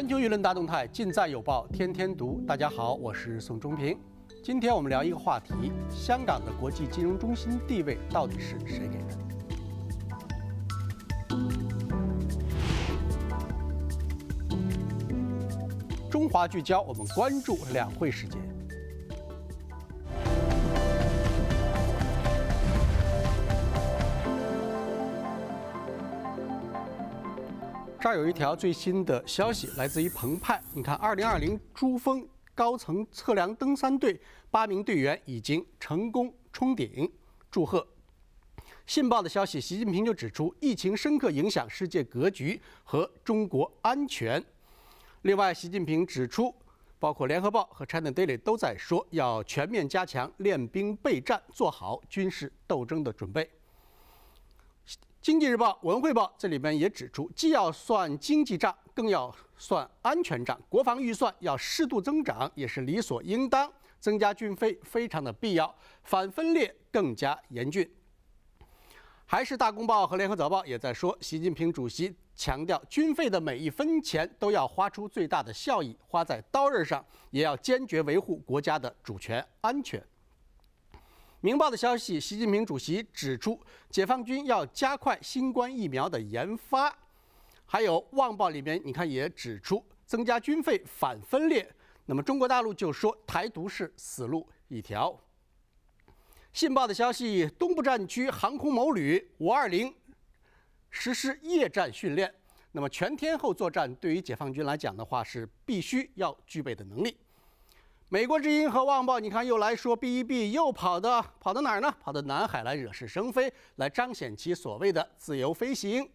全球舆论大动态尽在有报，天天读。大家好，我是宋忠平，今天我们聊一个话题：香港的国际金融中心地位到底是谁给的？中华聚焦，我们关注两会时间。这儿有一条最新的消息，来自于澎湃。你看，2020珠峰高层测量登山队八名队员已经成功冲顶，祝贺！信报的消息，习近平就指出，疫情深刻影响世界格局和中国安全。另外，习近平指出，包括《联合报》和《China Daily》都在说，要全面加强练兵备战，做好军事斗争的准备。经济日报、文汇报这里边也指出，既要算经济账，更要算安全账。国防预算要适度增长也是理所应当，增加军费非常的必要。反分裂更加严峻。还是大公报和联合早报也在说，习近平主席强调，军费的每一分钱都要花出最大的效益，花在刀刃上，也要坚决维护国家的主权安全。明报的消息，习近平主席指出，解放军要加快新冠疫苗的研发。还有旺报里边，你看也指出，增加军费反分裂。那么中国大陆就说，台独是死路一条。信报的消息，东部战区航空某旅五二零实施夜战训练。那么全天候作战对于解放军来讲的话，是必须要具备的能力。美国之音和《旺报》，你看又来说 B 一 B 又跑到跑到哪儿呢？跑到南海来惹是生非，来彰显其所谓的自由飞行。《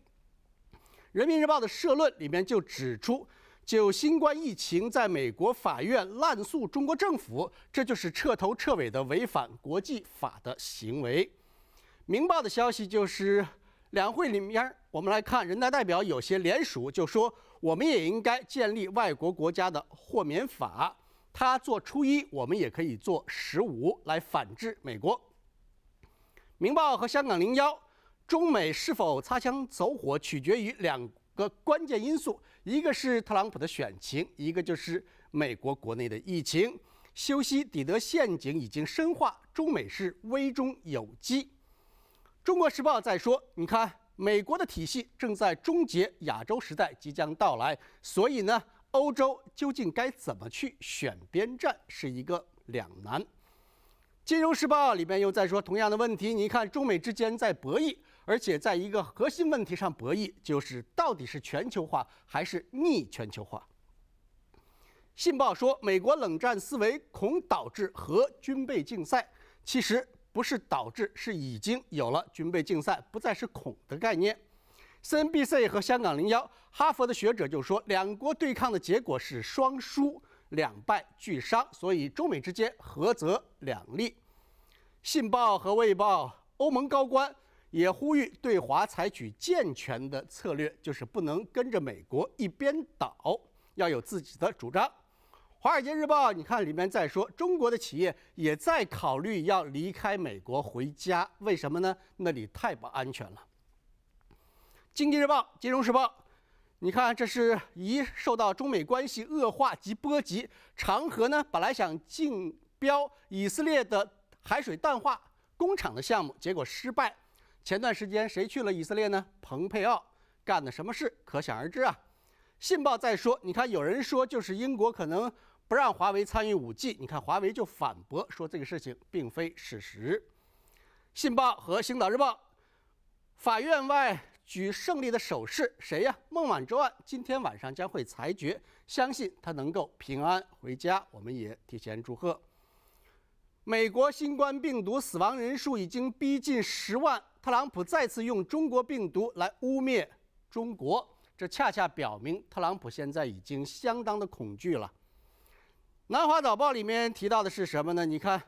人民日报》的社论里面就指出，就新冠疫情在美国法院滥诉中国政府，这就是彻头彻尾的违反国际法的行为。《明报》的消息就是，两会里面我们来看，人大代表有些联署就说，我们也应该建立外国国家的豁免法。他做初一，我们也可以做十五来反制美国。《明报》和香港零幺，中美是否擦枪走火取决于两个关键因素，一个是特朗普的选情，一个就是美国国内的疫情。修昔底德陷阱已经深化，中美是危中有机。《中国时报》在说，你看，美国的体系正在终结，亚洲时代即将到来，所以呢。欧洲究竟该怎么去选边站是一个两难。金融时报里面又在说同样的问题，你看中美之间在博弈，而且在一个核心问题上博弈，就是到底是全球化还是逆全球化。信报说美国冷战思维恐导致核军备竞赛，其实不是导致，是已经有了军备竞赛，不再是恐的概念。CNBC 和香港零幺哈佛的学者就说，两国对抗的结果是双输，两败俱伤。所以中美之间，合则两利。信报和卫报，欧盟高官也呼吁对华采取健全的策略，就是不能跟着美国一边倒，要有自己的主张。华尔街日报，你看里面在说，中国的企业也在考虑要离开美国回家，为什么呢？那里太不安全了。经济日报、金融时报，你看，这是一受到中美关系恶化及波及。长河呢，本来想竞标以色列的海水淡化工厂的项目，结果失败。前段时间谁去了以色列呢？蓬佩奥干的什么事，可想而知啊。信报再说，你看有人说就是英国可能不让华为参与五 G，你看华为就反驳说这个事情并非事实。信报和星岛日报，法院外。举胜利的手势，谁呀？孟晚舟案今天晚上将会裁决，相信他能够平安回家，我们也提前祝贺。美国新冠病毒死亡人数已经逼近十万，特朗普再次用中国病毒来污蔑中国，这恰恰表明特朗普现在已经相当的恐惧了。南华早报里面提到的是什么呢？你看。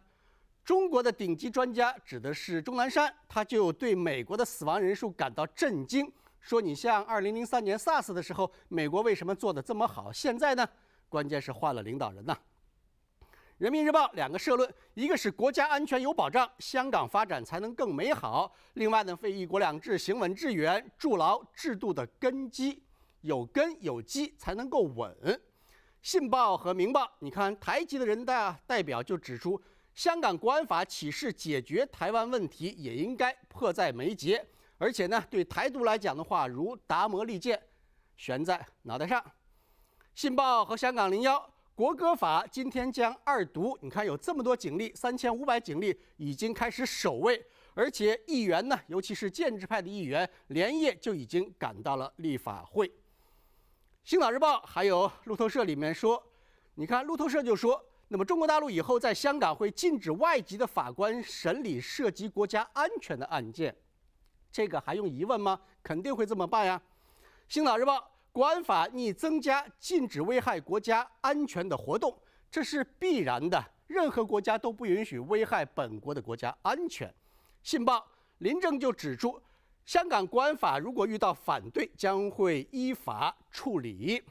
中国的顶级专家指的是钟南山，他就对美国的死亡人数感到震惊，说：“你像2003年 SARS 的时候，美国为什么做的这么好？现在呢，关键是换了领导人呐。”《人民日报》两个社论，一个是国家安全有保障，香港发展才能更美好；另外呢，非一国两制行稳致远，筑牢制度的根基，有根有基才能够稳。《信报》和《明报》，你看台籍的人大代表就指出。香港国安法启示，解决台湾问题也应该迫在眉睫。而且呢，对台独来讲的话，如达摩利剑悬在脑袋上。信报和香港零幺国歌法今天将二读，你看有这么多警力，三千五百警力已经开始守卫。而且议员呢，尤其是建制派的议员，连夜就已经赶到了立法会。星岛日报还有路透社里面说，你看路透社就说。那么中国大陆以后在香港会禁止外籍的法官审理涉及国家安全的案件，这个还用疑问吗？肯定会这么办呀。星岛日报，国安法拟增加禁止危害国家安全的活动，这是必然的。任何国家都不允许危害本国的国家安全。信报林郑就指出，香港国安法如果遇到反对，将会依法处理。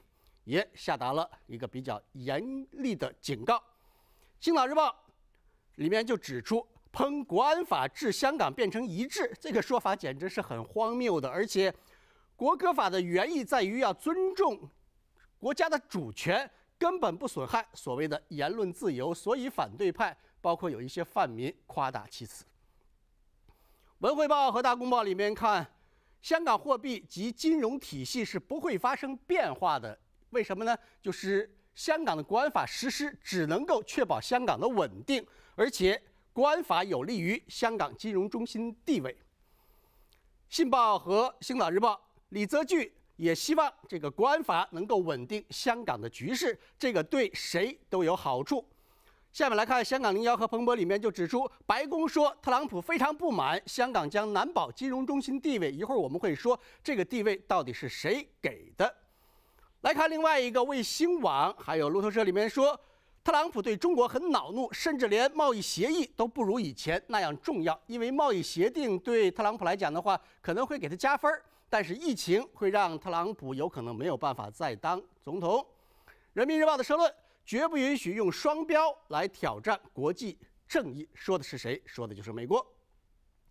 也下达了一个比较严厉的警告，《青岛日报》里面就指出：“喷国安法治香港变成一致，这个说法简直是很荒谬的。”而且，《国歌法》的原意在于要尊重国家的主权，根本不损害所谓的言论自由。所以，反对派包括有一些泛民夸大其词。《文汇报》和《大公报》里面看，香港货币及金融体系是不会发生变化的。为什么呢？就是香港的国安法实施只能够确保香港的稳定，而且国安法有利于香港金融中心地位。《信报》和《星岛日报》李泽钜也希望这个国安法能够稳定香港的局势，这个对谁都有好处。下面来看《香港零幺》和《彭博》里面就指出，白宫说特朗普非常不满香港将难保金融中心地位，一会儿我们会说这个地位到底是谁给的。来看另外一个卫星网，还有路透社里面说，特朗普对中国很恼怒，甚至连贸易协议都不如以前那样重要，因为贸易协定对特朗普来讲的话，可能会给他加分儿，但是疫情会让特朗普有可能没有办法再当总统。人民日报的社论绝不允许用双标来挑战国际正义，说的是谁？说的就是美国。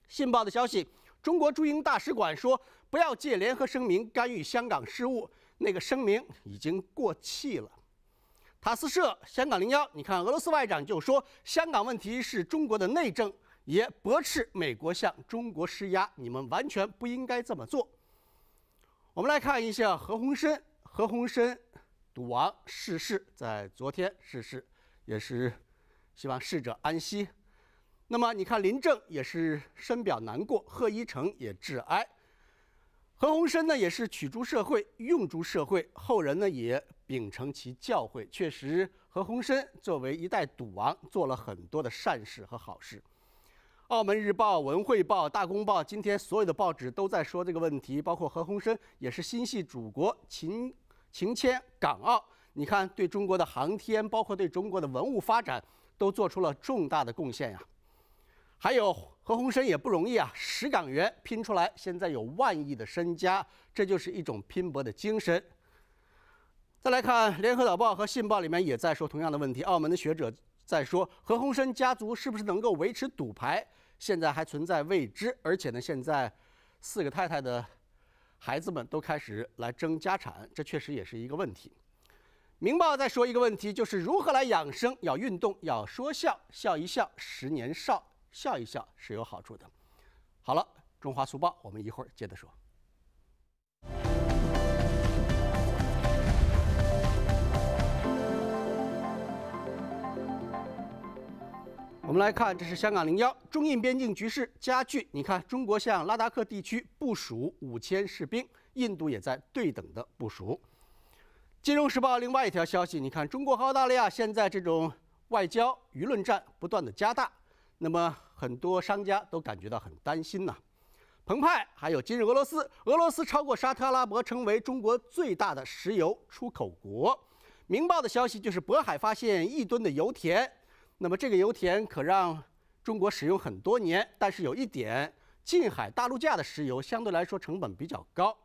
信报的消息，中国驻英大使馆说，不要借联合声明干预香港事务。那个声明已经过气了。塔斯社、香港零幺，你看，俄罗斯外长就说香港问题是中国的内政，也驳斥美国向中国施压，你们完全不应该这么做。我们来看一下何鸿燊，何鸿燊，赌王逝世，在昨天逝世，也是希望逝者安息。那么你看，林郑也是深表难过，贺一诚也致哀。何鸿燊呢，也是取诸社会，用诸社会。后人呢，也秉承其教诲。确实，何鸿燊作为一代赌王，做了很多的善事和好事。澳门日报、文汇报、大公报，今天所有的报纸都在说这个问题。包括何鸿燊，也是心系祖国，情情牵港澳。你看，对中国的航天，包括对中国的文物发展，都做出了重大的贡献呀。还有何鸿燊也不容易啊，十港元拼出来，现在有万亿的身家，这就是一种拼搏的精神。再来看《联合早报》和《信报》里面也在说同样的问题，澳门的学者在说何鸿燊家族是不是能够维持赌牌，现在还存在未知。而且呢，现在四个太太的孩子们都开始来争家产，这确实也是一个问题。《明报》再说一个问题，就是如何来养生，要运动，要说笑，笑一笑十年少。笑一笑是有好处的。好了，《中华速报》，我们一会儿接着说。我们来看，这是香港零幺，中印边境局势加剧。你看，中国向拉达克地区部署五千士兵，印度也在对等的部署。《金融时报》另外一条消息，你看，中国和澳大利亚现在这种外交舆论战不断的加大。那么很多商家都感觉到很担心呐。澎湃还有今日俄罗斯，俄罗斯超过沙特阿拉伯，成为中国最大的石油出口国。明报的消息就是渤海发现一吨的油田，那么这个油田可让中国使用很多年。但是有一点，近海大陆架的石油相对来说成本比较高。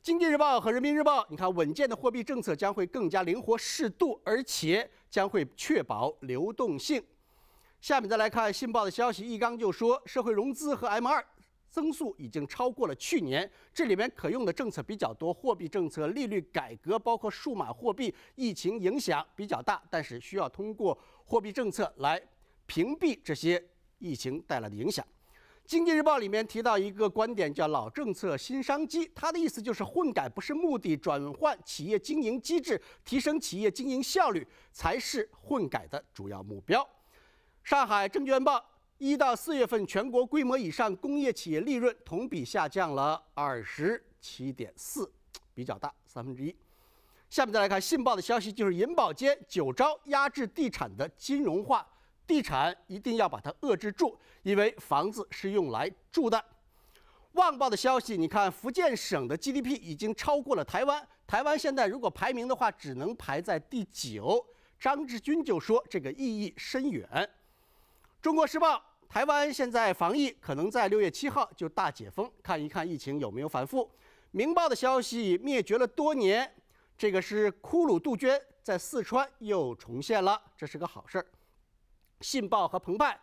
经济日报和人民日报，你看稳健的货币政策将会更加灵活适度，而且将会确保流动性。下面再来看信报的消息，易纲就说，社会融资和 M 二增速已经超过了去年。这里面可用的政策比较多，货币政策、利率改革，包括数码货币。疫情影响比较大，但是需要通过货币政策来屏蔽这些疫情带来的影响。经济日报里面提到一个观点，叫“老政策新商机”。他的意思就是混改不是目的，转换企业经营机制、提升企业经营效率才是混改的主要目标。上海证券报：一到四月份，全国规模以上工业企业利润同比下降了二十七点四，比较大，三分之一。下面再来看信报的消息，就是银保监九招压制地产的金融化，地产一定要把它遏制住，因为房子是用来住的。旺报的消息，你看福建省的 GDP 已经超过了台湾，台湾现在如果排名的话，只能排在第九。张志军就说这个意义深远。中国时报：台湾现在防疫可能在六月七号就大解封，看一看疫情有没有反复。明报的消息：灭绝了多年，这个是骷髅杜鹃，在四川又重现了，这是个好事儿。信报和澎湃：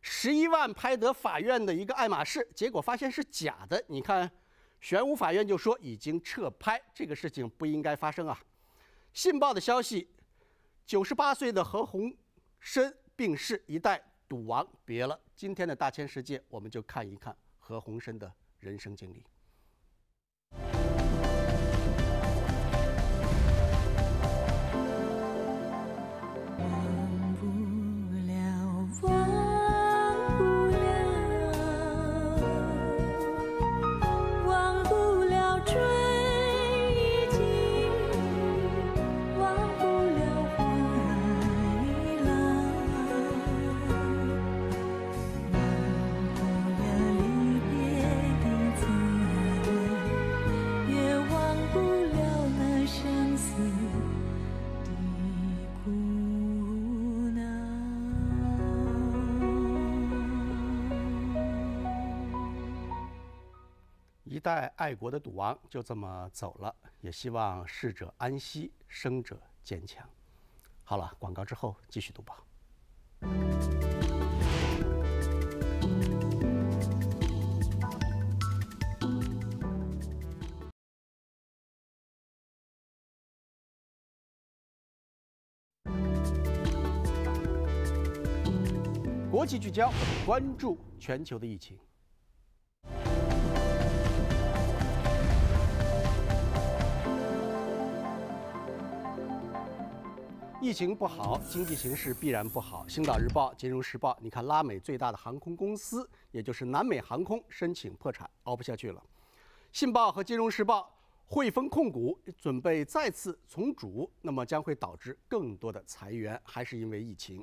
十一万拍得法院的一个爱马仕，结果发现是假的。你看，玄武法院就说已经撤拍，这个事情不应该发生啊。信报的消息：九十八岁的何鸿燊病逝，一代。赌王别了，今天的大千世界，我们就看一看何鸿燊的人生经历。一代爱国的赌王就这么走了，也希望逝者安息，生者坚强。好了，广告之后继续读吧。国际聚焦，关注全球的疫情。疫情不好，经济形势必然不好。星岛日报、金融时报，你看，拉美最大的航空公司，也就是南美航空申请破产，熬不下去了。信报和金融时报，汇丰控股准备再次重组，那么将会导致更多的裁员，还是因为疫情。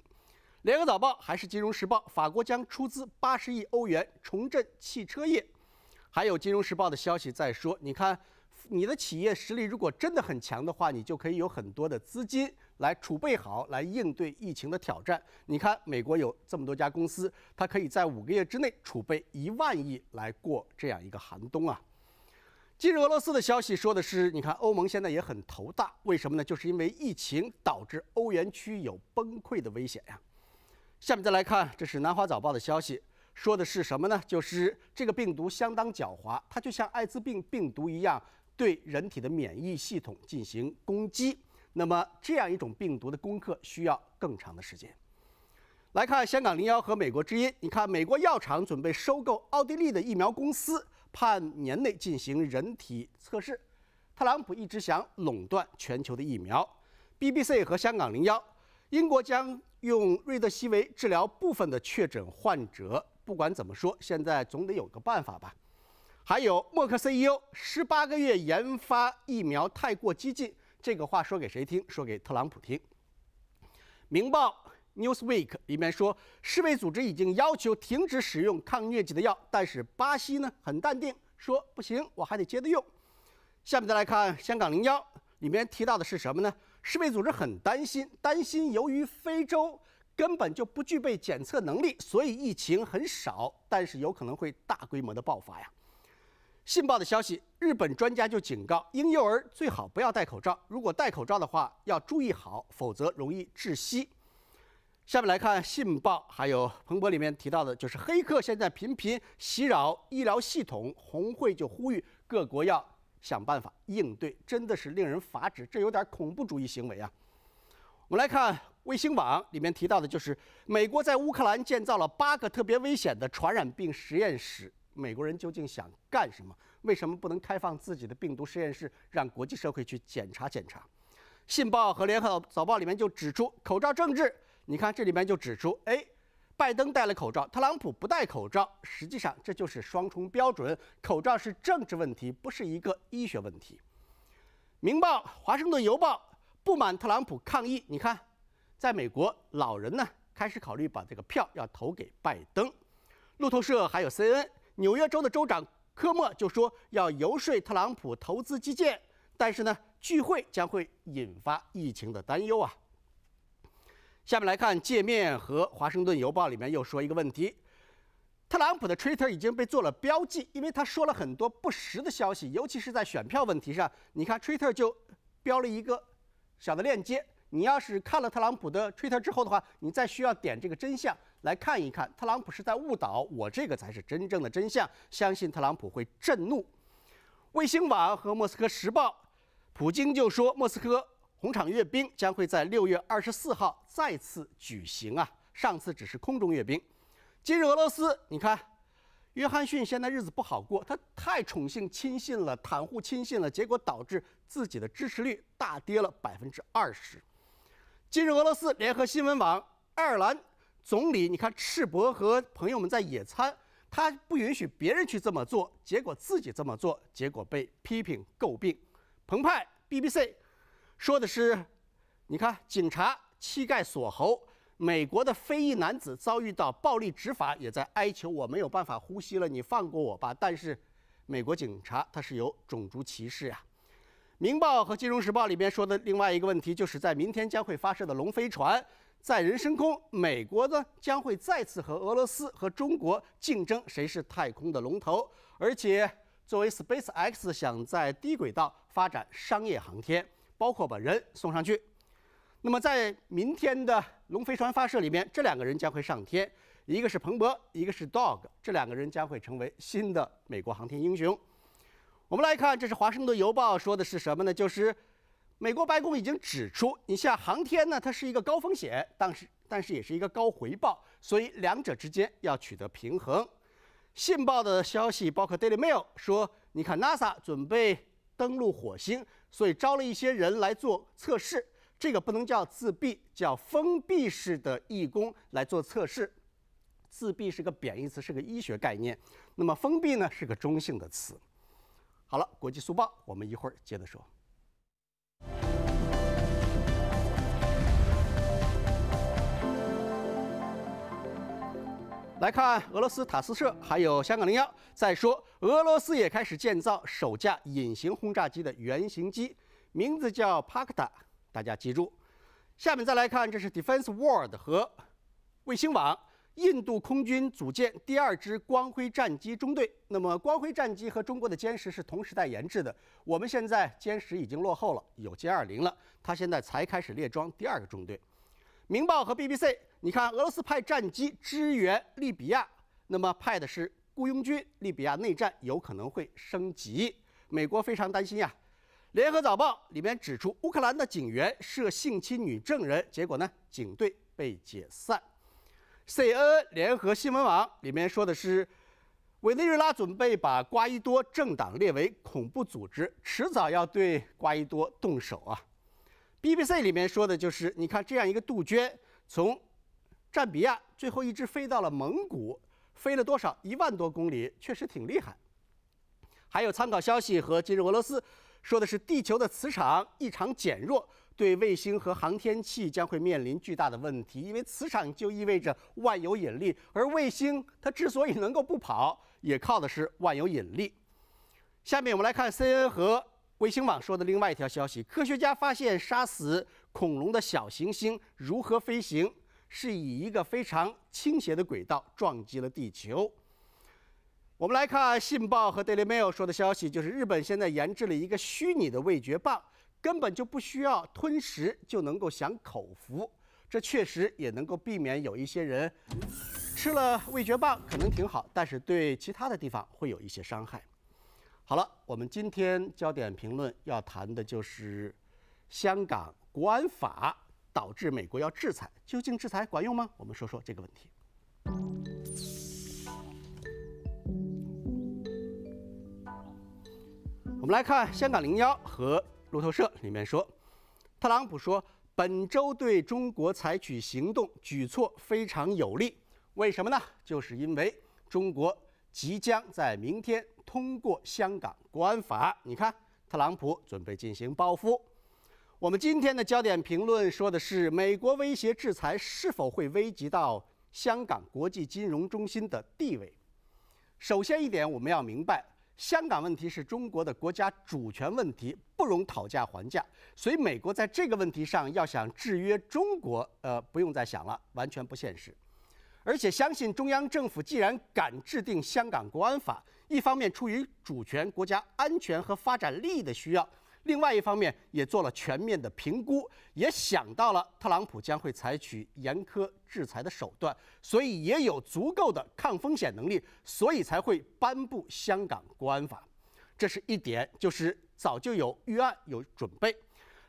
联合早报还是金融时报，法国将出资八十亿欧元重振汽车业。还有金融时报的消息在说，你看，你的企业实力如果真的很强的话，你就可以有很多的资金。来储备好，来应对疫情的挑战。你看，美国有这么多家公司，它可以在五个月之内储备一万亿，来过这样一个寒冬啊。近日，俄罗斯的消息说的是，你看欧盟现在也很头大，为什么呢？就是因为疫情导致欧元区有崩溃的危险呀。下面再来看，这是南华早报的消息，说的是什么呢？就是这个病毒相当狡猾，它就像艾滋病病毒一样，对人体的免疫系统进行攻击。那么，这样一种病毒的攻克需要更长的时间。来看香港零幺和美国之音。你看，美国药厂准备收购奥地利的疫苗公司，盼年内进行人体测试。特朗普一直想垄断全球的疫苗。BBC 和香港零幺，英国将用瑞德西韦治疗部分的确诊患者。不管怎么说，现在总得有个办法吧。还有默克 CEO，十八个月研发疫苗太过激进。这个话说给谁听？说给特朗普听。《明报》Newsweek 里面说，世卫组织已经要求停止使用抗疟疾的药，但是巴西呢很淡定，说不行，我还得接着用。下面再来看《香港零幺》，里面提到的是什么呢？世卫组织很担心，担心由于非洲根本就不具备检测能力，所以疫情很少，但是有可能会大规模的爆发呀。信报的消息，日本专家就警告婴幼儿最好不要戴口罩，如果戴口罩的话要注意好，否则容易窒息。下面来看信报，还有彭博里面提到的，就是黑客现在频频袭扰医疗系统，红会就呼吁各国要想办法应对，真的是令人发指，这有点恐怖主义行为啊。我们来看卫星网里面提到的，就是美国在乌克兰建造了八个特别危险的传染病实验室。美国人究竟想干什么？为什么不能开放自己的病毒实验室，让国际社会去检查检查？《信报》和《联合早报》里面就指出，口罩政治。你看这里面就指出，哎，拜登戴了口罩，特朗普不戴口罩。实际上这就是双重标准。口罩是政治问题，不是一个医学问题。《明报》、《华盛顿邮报》不满特朗普抗议，你看，在美国，老人呢开始考虑把这个票要投给拜登。路透社还有 C n N。纽约州的州长科莫就说要游说特朗普投资基建，但是呢，聚会将会引发疫情的担忧啊。下面来看界面和《华盛顿邮报》里面又说一个问题：特朗普的 Twitter 已经被做了标记，因为他说了很多不实的消息，尤其是在选票问题上。你看 Twitter 就标了一个小的链接，你要是看了特朗普的 Twitter 之后的话，你再需要点这个真相。来看一看，特朗普是在误导我，这个才是真正的真相。相信特朗普会震怒。卫星网和莫斯科时报，普京就说莫斯科红场阅兵将会在六月二十四号再次举行啊，上次只是空中阅兵。今日俄罗斯，你看，约翰逊现在日子不好过，他太宠幸亲信了，袒护亲信了，结果导致自己的支持率大跌了百分之二十。今日俄罗斯联合新闻网，爱尔兰。总理，你看赤膊和朋友们在野餐，他不允许别人去这么做，结果自己这么做，结果被批评诟病。澎湃 BBC 说的是，你看警察膝盖锁喉，美国的非裔男子遭遇到暴力执法，也在哀求我没有办法呼吸了，你放过我吧。但是美国警察他是有种族歧视啊。《明报和金融时报里边说的另外一个问题，就是在明天将会发射的龙飞船。载人升空，美国呢将会再次和俄罗斯和中国竞争谁是太空的龙头。而且，作为 SpaceX 想在低轨道发展商业航天，包括把人送上去。那么，在明天的龙飞船发射里面，这两个人将会上天，一个是彭博，一个是 Dog。这两个人将会成为新的美国航天英雄。我们来看，这是华盛顿邮报说的是什么呢？就是。美国白宫已经指出，你像航天呢，它是一个高风险，但是但是也是一个高回报，所以两者之间要取得平衡。信报的消息包括 Daily Mail 说，你看 NASA 准备登陆火星，所以招了一些人来做测试。这个不能叫自闭，叫封闭式的义工来做测试。自闭是个贬义词，是个医学概念。那么封闭呢，是个中性的词。好了，国际速报，我们一会儿接着说。来看俄罗斯塔斯社，还有香港零幺。再说，俄罗斯也开始建造首架隐形轰炸机的原型机，名字叫帕克塔，大家记住。下面再来看，这是 Defense World 和卫星网。印度空军组建第二支光辉战机中队。那么，光辉战机和中国的歼十是同时代研制的。我们现在歼十已经落后了，有歼二零了，它现在才开始列装第二个中队。明报和 BBC。你看俄罗斯派战机支援利比亚，那么派的是雇佣军，利比亚内战有可能会升级，美国非常担心呀。联合早报里面指出，乌克兰的警员涉性侵女证人，结果呢警队被解散。C N 联合新闻网里面说的是，委内瑞拉准备把瓜伊多政党列为恐怖组织，迟早要对瓜伊多动手啊。B B C 里面说的就是，你看这样一个杜鹃从。赞比亚最后一只飞到了蒙古，飞了多少？一万多公里，确实挺厉害。还有参考消息和今日俄罗斯，说的是地球的磁场异常减弱，对卫星和航天器将会面临巨大的问题，因为磁场就意味着万有引力，而卫星它之所以能够不跑，也靠的是万有引力。下面我们来看 C N 和卫星网说的另外一条消息：科学家发现杀死恐龙的小行星如何飞行。是以一个非常倾斜的轨道撞击了地球。我们来看《信报》和《Daily Mail》说的消息，就是日本现在研制了一个虚拟的味觉棒，根本就不需要吞食就能够享口福。这确实也能够避免有一些人吃了味觉棒可能挺好，但是对其他的地方会有一些伤害。好了，我们今天焦点评论要谈的就是香港国安法。导致美国要制裁，究竟制裁管用吗？我们说说这个问题。我们来看《香港零幺》和路透社里面说，特朗普说本周对中国采取行动举措非常有利，为什么呢？就是因为中国即将在明天通过香港国安法。你看，特朗普准备进行报复。我们今天的焦点评论说的是，美国威胁制裁是否会危及到香港国际金融中心的地位？首先一点，我们要明白，香港问题是中国的国家主权问题，不容讨价还价。所以，美国在这个问题上要想制约中国，呃，不用再想了，完全不现实。而且，相信中央政府既然敢制定香港国安法，一方面出于主权、国家安全和发展利益的需要。另外一方面也做了全面的评估，也想到了特朗普将会采取严苛制裁的手段，所以也有足够的抗风险能力，所以才会颁布香港国安法。这是一点，就是早就有预案有准备。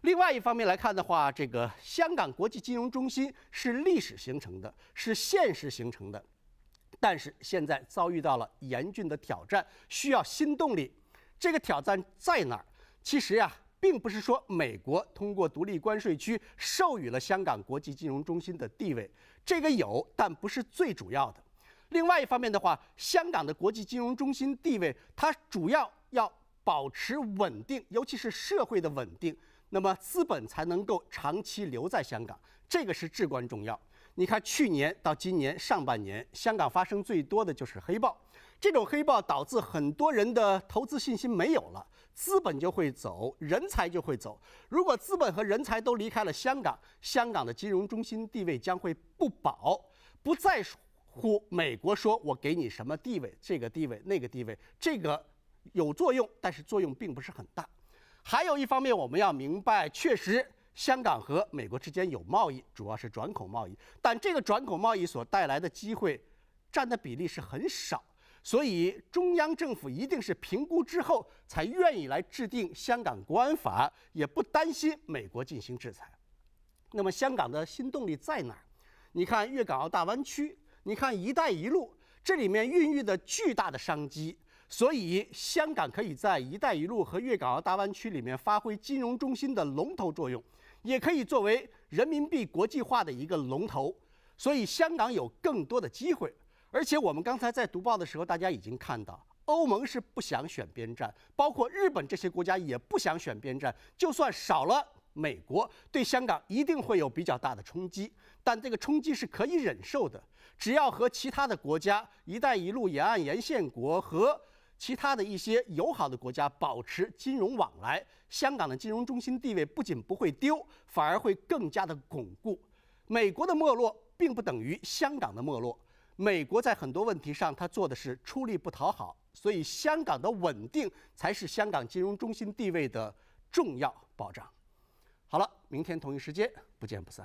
另外一方面来看的话，这个香港国际金融中心是历史形成的，是现实形成的，但是现在遭遇到了严峻的挑战，需要新动力。这个挑战在哪儿？其实呀，并不是说美国通过独立关税区授予了香港国际金融中心的地位，这个有，但不是最主要的。另外一方面的话，香港的国际金融中心地位，它主要要保持稳定，尤其是社会的稳定，那么资本才能够长期留在香港，这个是至关重要。你看，去年到今年上半年，香港发生最多的就是黑暴，这种黑暴导致很多人的投资信心没有了。资本就会走，人才就会走。如果资本和人才都离开了香港，香港的金融中心地位将会不保。不在乎美国说我给你什么地位，这个地位那个地位，这个有作用，但是作用并不是很大。还有一方面，我们要明白，确实香港和美国之间有贸易，主要是转口贸易，但这个转口贸易所带来的机会，占的比例是很少。所以，中央政府一定是评估之后才愿意来制定香港国安法，也不担心美国进行制裁。那么，香港的新动力在哪？你看粤港澳大湾区，你看“一带一路”这里面孕育的巨大的商机。所以，香港可以在“一带一路”和粤港澳大湾区里面发挥金融中心的龙头作用，也可以作为人民币国际化的一个龙头。所以，香港有更多的机会。而且我们刚才在读报的时候，大家已经看到，欧盟是不想选边站，包括日本这些国家也不想选边站。就算少了美国，对香港一定会有比较大的冲击，但这个冲击是可以忍受的。只要和其他的国家“一带一路”沿岸沿线国和其他的一些友好的国家保持金融往来，香港的金融中心地位不仅不会丢，反而会更加的巩固。美国的没落并不等于香港的没落。美国在很多问题上，他做的是出力不讨好，所以香港的稳定才是香港金融中心地位的重要保障。好了，明天同一时间不见不散。